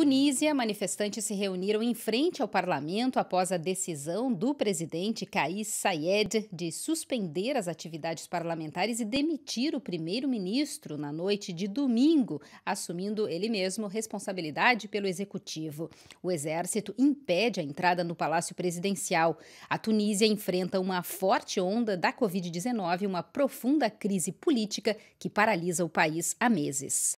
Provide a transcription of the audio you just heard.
Tunísia, manifestantes se reuniram em frente ao parlamento após a decisão do presidente Kais Saied de suspender as atividades parlamentares e demitir o primeiro-ministro na noite de domingo, assumindo ele mesmo responsabilidade pelo executivo. O exército impede a entrada no palácio presidencial. A Tunísia enfrenta uma forte onda da Covid-19, uma profunda crise política que paralisa o país há meses.